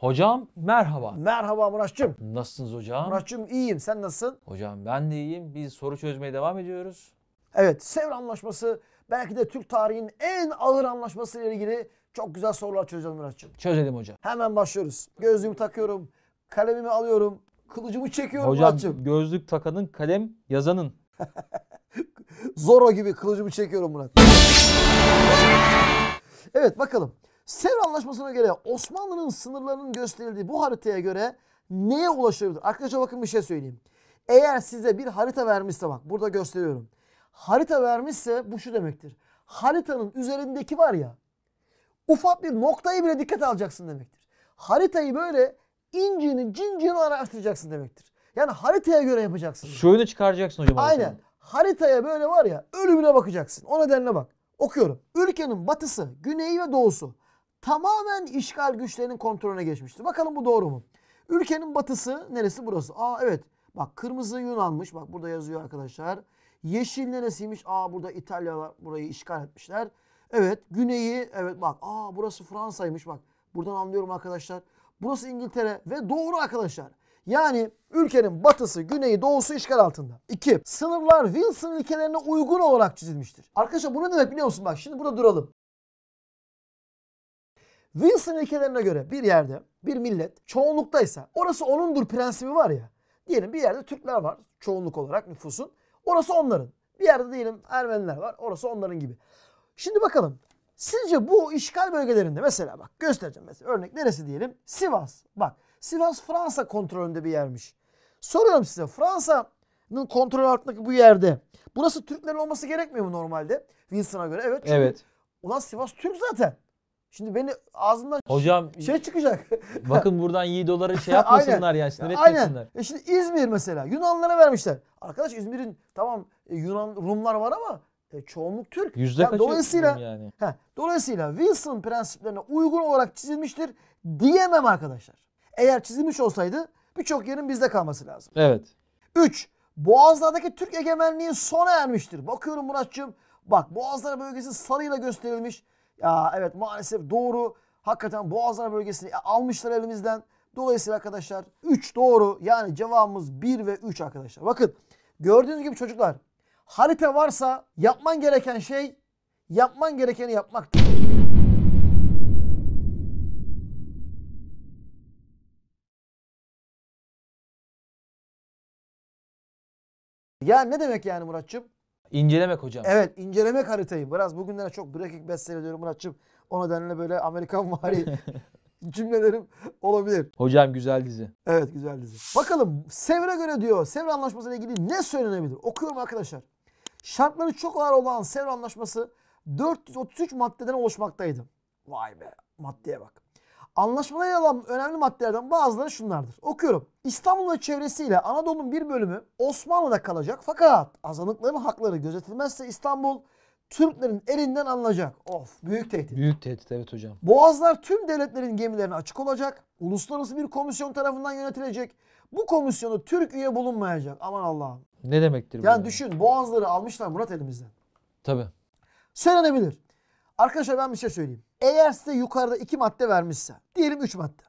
Hocam merhaba. Merhaba Muratcığım. Nasılsınız hocam? Muratcığım iyiyim. Sen nasılsın? Hocam ben de iyiyim. Biz soru çözmeye devam ediyoruz. Evet Sevr Anlaşması belki de Türk tarihinin en ağır anlaşması ile ilgili çok güzel sorular çözeceğiz Muratcığım. Çözelim hocam. Hemen başlıyoruz. Gözlüğümü takıyorum. Kalemimi alıyorum. Kılıcımı çekiyorum hocam, Muratçım. gözlük takanın kalem yazanın. Zoro gibi kılıcımı çekiyorum Murat. Evet bakalım. Sevr Anlaşması'na göre Osmanlı'nın sınırlarının gösterildiği bu haritaya göre neye ulaşılabilir? Arkadaşlar bakın bir şey söyleyeyim. Eğer size bir harita vermişse bak burada gösteriyorum. Harita vermişse bu şu demektir. Haritanın üzerindeki var ya ufak bir noktayı bile dikkat alacaksın demektir. Haritayı böyle incini cincini araştıracaksın demektir. Yani haritaya göre yapacaksın. Şöyle çıkaracaksın hocam. Aynen. Haritaya böyle var ya ölümüne bakacaksın. O nedenle bak. Okuyorum. Ülkenin batısı, güneyi ve doğusu tamamen işgal güçlerinin kontrolüne geçmiştir. Bakalım bu doğru mu? Ülkenin batısı neresi burası? Aa evet. Bak kırmızı Yunanmış. Bak burada yazıyor arkadaşlar. Yeşil neresiymiş? Aa burada İtalyalar burayı işgal etmişler. Evet güneyi evet bak aa burası Fransa'ymış bak. Buradan anlıyorum arkadaşlar. Burası İngiltere ve doğru arkadaşlar. Yani ülkenin batısı, güneyi, doğusu işgal altında. 2. Sınırlar Wilson ilkelerine uygun olarak çizilmiştir. Arkadaşlar bu ne demek biliyor musun? Bak şimdi burada duralım. Wilson ilkelerine göre bir yerde bir millet çoğunluktaysa orası onundur prensibi var ya. Diyelim bir yerde Türkler var çoğunluk olarak nüfusun. Orası onların. Bir yerde diyelim Ermeniler var orası onların gibi. Şimdi bakalım sizce bu işgal bölgelerinde mesela bak göstereceğim mesela örnek neresi diyelim? Sivas. Bak Sivas Fransa kontrolünde bir yermiş. Soruyorum size Fransa'nın kontrol altındaki bu yerde burası Türklerin olması gerekmiyor mu normalde? Wilson'a göre evet. Çünkü, evet. Ulan Sivas Türk zaten. Şimdi beni ağzından Hocam şey çıkacak. bakın buradan iyi doları şey yapmasınlar yani sinir etmesinler. Aynen. E şimdi İzmir mesela Yunanlara vermişler. Arkadaş İzmir'in tamam e, Yunan Rumlar var ama e, çoğunluk Türk. Yüzde yani dolayısıyla yani. Heh, dolayısıyla Wilson prensiplerine uygun olarak çizilmiştir diyemem arkadaşlar. Eğer çizilmiş olsaydı birçok yerin bizde kalması lazım. Evet. 3. Boğazlardaki Türk egemenliği sona ermiştir. Bakıyorum Muratçığım. Bak Boğazlar bölgesi sarıyla gösterilmiş. Ya evet maalesef doğru. Hakikaten Boğazlar bölgesini e, almışlar elimizden. Dolayısıyla arkadaşlar 3 doğru. Yani cevabımız 1 ve 3 arkadaşlar. Bakın gördüğünüz gibi çocuklar harita varsa yapman gereken şey yapman gerekeni yapmak Ya ne demek yani Muratçım? İncelemek hocam. Evet incelemek haritayı. Biraz bugünlere çok breaking best seyrediyorum Muratçım. O nedenle böyle Amerikan vari cümlelerim olabilir. Hocam güzel dizi. Evet güzel dizi. Bakalım Sevr'e göre diyor. Sevr Anlaşması ile ilgili ne söylenebilir? Okuyorum arkadaşlar. Şartları çok ağır olan Sevr Anlaşması 433 maddeden oluşmaktaydı. Vay be maddeye bak. Anlaşmada yer alan önemli maddelerden bazıları şunlardır. Okuyorum. İstanbul ve çevresiyle Anadolu'nun bir bölümü Osmanlı'da kalacak fakat azınlıkların hakları gözetilmezse İstanbul Türklerin elinden alınacak. Of büyük tehdit. Büyük tehdit evet hocam. Boğazlar tüm devletlerin gemilerine açık olacak. Uluslararası bir komisyon tarafından yönetilecek. Bu komisyonu Türk üye bulunmayacak. Aman Allah'ım. Ne demektir bu? Yani, yani? düşün boğazları almışlar Murat elimizden. Tabii. Söylenebilir. Arkadaşlar ben bir şey söyleyeyim. Eğer size yukarıda iki madde vermişse, diyelim üç madde.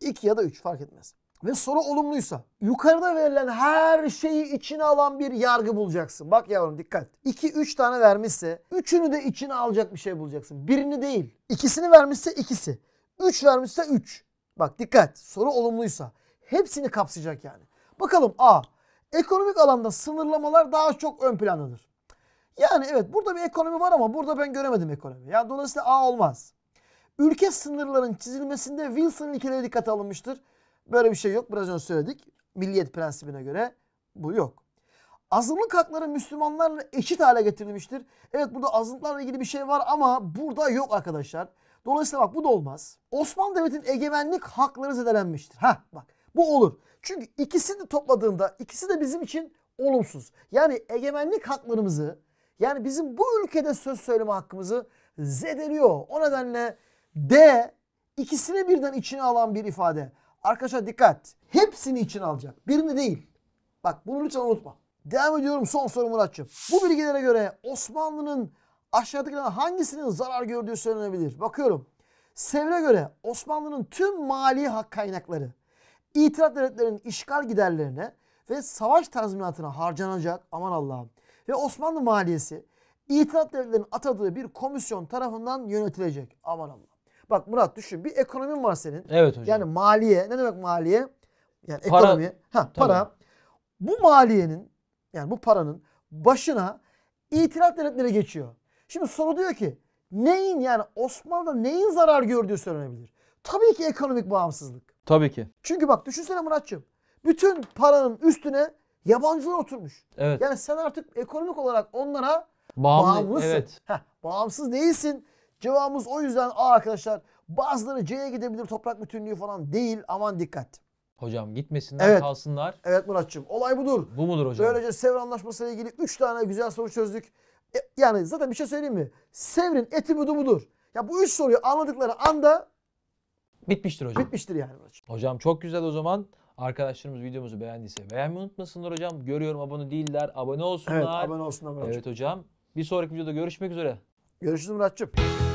İki ya da üç fark etmez. Ve soru olumluysa yukarıda verilen her şeyi içine alan bir yargı bulacaksın. Bak yavrum dikkat. İki üç tane vermişse üçünü de içine alacak bir şey bulacaksın. Birini değil. İkisini vermişse ikisi. üç vermişse üç. Bak dikkat. Soru olumluysa hepsini kapsayacak yani. Bakalım A. Ekonomik alanda sınırlamalar daha çok ön plandadır. Yani evet burada bir ekonomi var ama burada ben göremedim ekonomi. Yani dolayısıyla A olmaz. Ülke sınırlarının çizilmesinde Wilson ilkeleri dikkate alınmıştır. Böyle bir şey yok. Biraz önce söyledik. Milliyet prensibine göre bu yok. Azınlık hakları Müslümanlarla eşit hale getirilmiştir. Evet burada azınlıklarla ilgili bir şey var ama burada yok arkadaşlar. Dolayısıyla bak bu da olmaz. Osmanlı Devleti'nin egemenlik hakları zedelenmiştir. Ha bak bu olur. Çünkü ikisini topladığında ikisi de bizim için olumsuz. Yani egemenlik haklarımızı yani bizim bu ülkede söz söyleme hakkımızı zedeliyor. O nedenle D ikisini birden içine alan bir ifade. Arkadaşlar dikkat. Hepsini içine alacak. Birini değil. Bak bunu lütfen unutma. Devam ediyorum son soru Muratçım. Bu bilgilere göre Osmanlı'nın aşağıdakilerden hangisinin zarar gördüğü söylenebilir? Bakıyorum. Sevr'e göre Osmanlı'nın tüm mali hak kaynakları itiraf devletlerinin işgal giderlerine ve savaş tazminatına harcanacak aman Allah'ım ve Osmanlı maliyesi itinat devletlerinin atadığı bir komisyon tarafından yönetilecek. Aman Allah. Bak Murat düşün bir ekonomin var senin. Evet hocam. Yani maliye ne demek maliye? Yani para, ekonomi. Ha, para. Bu maliyenin yani bu paranın başına itinat devletleri geçiyor. Şimdi soru diyor ki neyin yani Osmanlı'da neyin zarar gördüğü söylenebilir. Tabii ki ekonomik bağımsızlık. Tabii ki. Çünkü bak düşünsene Muratçım. Bütün paranın üstüne yabancılar oturmuş. Evet. Yani sen artık ekonomik olarak onlara Bağımlı, bağımlısın. Evet. Heh, bağımsız değilsin. Cevabımız o yüzden A arkadaşlar. Bazıları C'ye gidebilir toprak bütünlüğü falan değil. Aman dikkat. Hocam gitmesinler evet. kalsınlar. Evet Muratçım. Olay budur. Bu mudur hocam? Böylece Sevr Anlaşması ile ilgili 3 tane güzel soru çözdük. E, yani zaten bir şey söyleyeyim mi? Sevr'in eti budu budur. Ya bu üç soruyu anladıkları anda bitmiştir hocam. Bitmiştir yani Muratçım. Hocam çok güzel o zaman. Arkadaşlarımız videomuzu beğendiyse beğenmeyi unutmasınlar hocam. Görüyorum abone değiller. Abone olsunlar. Evet abone olsunlar Evet hocam. Bir sonraki videoda görüşmek üzere. Görüşürüz Muratcığım.